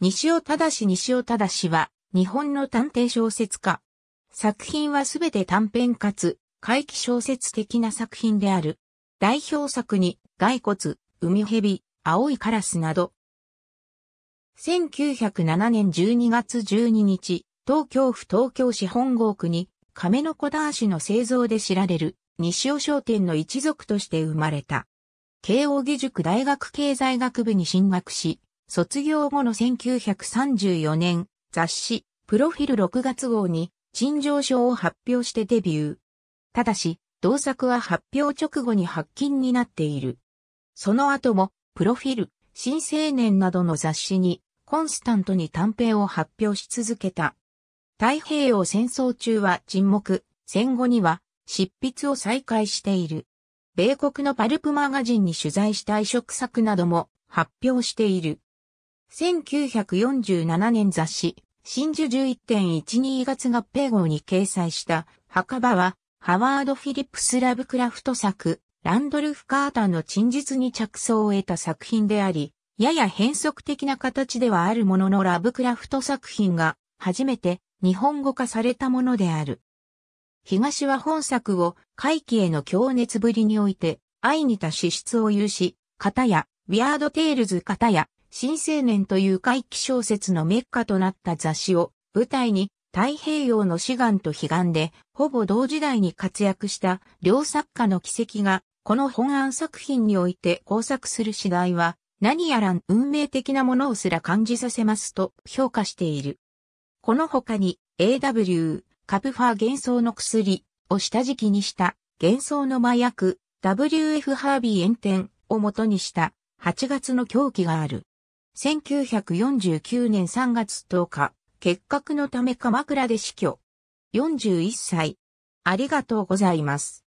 西尾正西尾正は、日本の探偵小説家。作品はすべて短編かつ、怪奇小説的な作品である。代表作に、骸骨、海蛇、青いカラスなど。1907年12月12日、東京府東京市本郷区に、亀の子男子の製造で知られる、西尾商店の一族として生まれた。慶應義塾大学経済学部に進学し、卒業後の1934年、雑誌、プロフィル6月号に、陳情書を発表してデビュー。ただし、同作は発表直後に発禁になっている。その後も、プロフィル、新青年などの雑誌に、コンスタントに短編を発表し続けた。太平洋戦争中は沈黙、戦後には執筆を再開している。米国のパルプマガジンに取材した移植作なども発表している。1947年雑誌、真珠11.12月合併号に掲載した墓場は、ハワード・フィリップス・ラブクラフト作、ランドルフ・カーターの陳述に着想を得た作品であり、やや変則的な形ではあるもののラブクラフト作品が初めて日本語化されたものである。東は本作を回帰への強熱ぶりにおいて愛にた資質を有し、方や、ウィアードテイルズ方や、新青年という怪奇小説のメッカとなった雑誌を舞台に太平洋の志願と悲願でほぼ同時代に活躍した両作家の軌跡がこの本案作品において工作する次第は何やら運命的なものをすら感じさせますと評価している。この他に AW カプファー幻想の薬を下敷きにした幻想の麻薬 WF ハービー炎天をもとにした8月の狂気がある。1949年3月10日、結核のため鎌倉で死去。41歳。ありがとうございます。